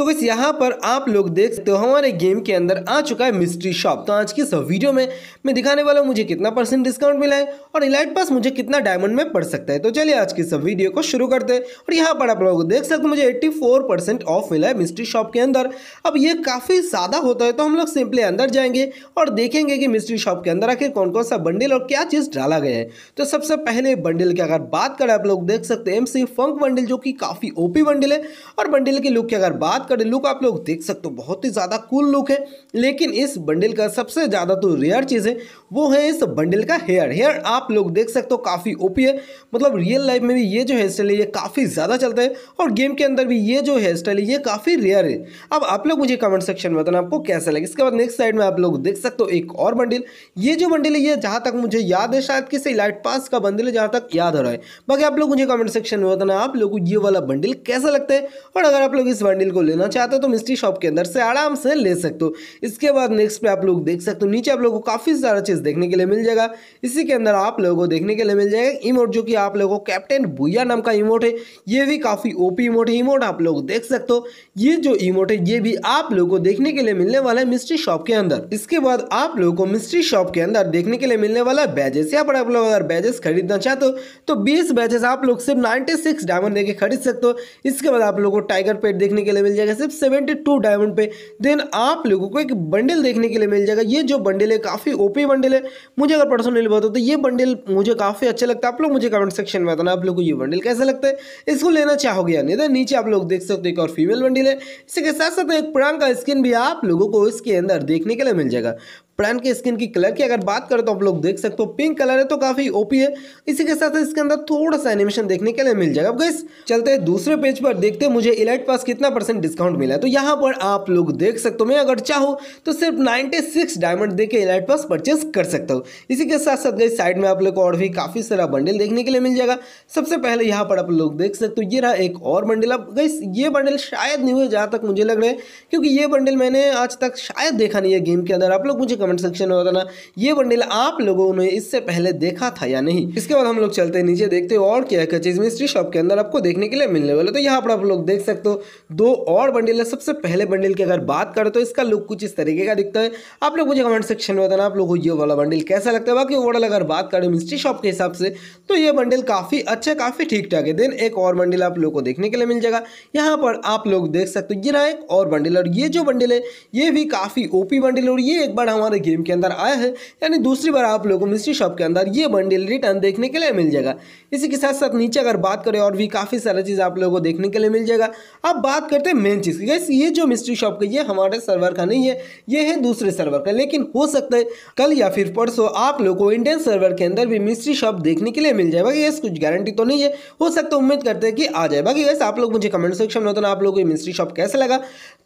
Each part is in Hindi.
सो so, यहाँ पर आप लोग देख सकते हो हमारे गेम के अंदर आ चुका है मिस्ट्री शॉप तो आज की इस वीडियो में मैं दिखाने वाला हूँ मुझे कितना परसेंट डिस्काउंट मिला है और इलाइट पास मुझे कितना डायमंड में पड़ सकता है तो चलिए आज की इस वीडियो को शुरू करते हैं और यहाँ पर आप लोग देख सकते हो मुझे एट्टी ऑफ मिला है मिस्ट्री शॉप के अंदर अब ये काफ़ी ज़्यादा होता है तो हम लोग सिंपली अंदर जाएंगे और देखेंगे कि मिस्ट्री शॉप के अंदर आखिर कौन कौन सा बंडल और क्या चीज़ डाला गया है तो सबसे पहले बंडल की अगर बात करें आप लोग देख सकते हैं एम फंक बंडल जो कि काफ़ी ओपी बंडल है और बंडल की लुक की अगर बात का लुक आप लोग देख सकते हो बहुत ही ज़्यादा कूल लुक है लेकिन इस बंडल का सबसे ज़्यादा तो रेयर चीज़ है वो है इस बंडल का हेयर हेयर आप लोग देख सकते हो काफ़ी ओपी है मतलब रियल लाइफ में भी ये जो हेयर स्टाइल है ये काफ़ी ज़्यादा चलता है और गेम के अंदर भी ये जो हेयर स्टाइल है ये काफ़ी रेयर है अब आप लोग मुझे कमेंट सेक्शन में बताना आपको कैसा लगे इसके बाद नेक्स्ट साइड में आप लोग देख सकते हो एक और बंडल ये जो बंडल है ये जहाँ तक मुझे याद है शायद किसी लाइट पास का बंडल है जहाँ तक याद हो रहा है बाकी आप लोग मुझे कमेंट सेक्शन में बताना आप लोग को ये वाला बंडल कैसा लगता है और अगर आप लोग इस बंडल को लेना चाहते हो तो मिस्ट्री शॉप के अंदर से आराम से ले सकते हो इसके बाद नेक्स्ट पे आप लोग देख सकते हो नीचे आप लोगों को काफ़ी सारा चीज़ देखने के लिए मिल जाएगा इसी के अंदर आप लोगों को देखने के लिए मिल जाएगा इमोट जो कि आप लोगों को कैप्टन भूया नाम का इमोट है ये भी काफ़ी ओपी इमोट है इमोट आप लोग देख सकते हो ये जो इमोट है ये भी आप लोगों को देखने के लिए मिलने वाला है मिस्ट्री शॉप के अंदर इसके बाद आप लोगों को मिस्ट्री शॉप के अंदर देखने के लिए मिलने वाला है बैजेस यहाँ पर आप लोग अगर बैजेस खरीदना चाहते हो तो बीस बैजेस आप लोग सिर्फ नाइनटी सिक्स डायमंड देके खरीद सकते हो इसके बाद आप लोग को टाइगर पेट देखने के लिए मिल जाएगा सिर्फ सेवेंटी टू डायमंड पे देन आप लोगों को एक बंडल देखने के लिए मिल जाएगा ये जो बंडल है काफ़ी ओपी बंडल है मुझे अगर पर्सनली बताओ तो ये बंडल मुझे काफ़ी अच्छा लगता है आप लोग मुझे कमेंट सेक्शन में बताना आप लोग को ये बंडल कैसा लगता है इसको लेना चाहोगे या नहीं नीचे आप लोग देख सकते हो एक और फीमेल बंडल है इसके साथ साथ एक प्रांग का स्किन भी आप लोगों को इसके अंदर देखने के लिए मिल जाएगा ब्रांड के स्किन की कलर की अगर बात करें तो आप लोग देख सकते हो पिंक कलर है तो काफ़ी ओपी है इसी के साथ इसके अंदर थोड़ा सा एनिमेशन देखने के लिए मिल जाएगा अब गैस चलते हैं दूसरे पेज पर देखते हैं मुझे इलाइट पास कितना परसेंट डिस्काउंट मिला है तो यहाँ पर आप लोग देख सकते हो मैं अगर चाहूँ तो सिर्फ नाइनटी सिक्स डायमंड देकर के इलाइट पास परचेस कर सकता हूँ इसी के साथ साथ गई साइड में आप लोग को और भी काफ़ी सारा बंडल देखने के लिए मिल जाएगा सबसे पहले यहाँ पर आप लोग देख सकते हो ये रहा एक और बंडल अब गई ये बंडल शायद नहीं हुए जहाँ तक मुझे लग रहा है क्योंकि ये बंडल मैंने आज तक शायद देखा नहीं है गेम के अंदर आप लोग मुझे कमेंट सेक्शन में बताना ये बंडल आप लोगों ने इससे पहले देखा था या नहीं इसके बाद हम लोग चलते नीचे देखते हो और क्या क्या चीज़ मिस्ट्री शॉप के अंदर आपको देखने के लिए मिलने वाले तो यहाँ पर आप लोग देख सकते हो दो और बंडल है सबसे पहले बंडल की अगर बात करें तो इसका लुक कुछ इस तरीके का दिखता है आप लोग मुझे कमेंट सेक्शन में बताना आप लोग को ये वाला बंडल कैसा लगता है बाकी ओवरऑल अगर बात करें मिस्ट्री शॉप के हिसाब से तो ये बंडल काफ़ी अच्छा काफ़ी ठीक ठाक है देन एक और बंडल आप लोग को देखने के लिए मिल जाएगा यहाँ पर आप लोग देख सकते हो ये रहा एक और बंडल और ये जो बंडल है ये भी काफ़ी ओपी बंडल और ये एक बार हमारे हमारे गेम के अंदर आया है यानी दूसरी बार आप लोगों को मिस्ट्री शॉप के अंदर ये बंडल रिटर्न देखने के लिए मिल जाएगा इसी के साथ साथ नीचे अगर बात करें और भी काफ़ी सारा चीज़ आप लोगों को देखने के लिए मिल जाएगा अब बात करते हैं मेन चीज़ की ये जो मिस्ट्री शॉप का ये हमारे सर्वर का नहीं है ये है दूसरे सर्वर का लेकिन हो सकता है कल या फिर परसों आप लोग को इंडियन सर्वर के अंदर भी मिस्ट्री शॉप देखने के लिए मिल जाएगा ये कुछ गारंटी तो नहीं है हो सकता है उम्मीद करते हैं कि आ जाए बाकी वैसे आप लोग मुझे कमेंट सेक्शन में तो आप लोगों को मिस्ट्री शॉप कैसे लगा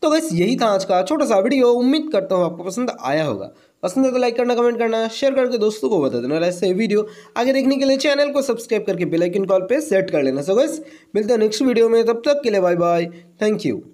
तो गैस यही था आज का छोटा सा वीडियो उम्मीद करता हूँ आपको पसंद आया होगा पसंद है तो लाइक करना कमेंट करना शेयर करके दोस्तों को बता देना ऐसे वीडियो आगे देखने के लिए चैनल को सब्सक्राइब करके बेलाइकिन कॉल पर सेट कर लेना सो गस मिलते हैं नेक्स्ट वीडियो में तब तक के लिए बाय बाय थैंक यू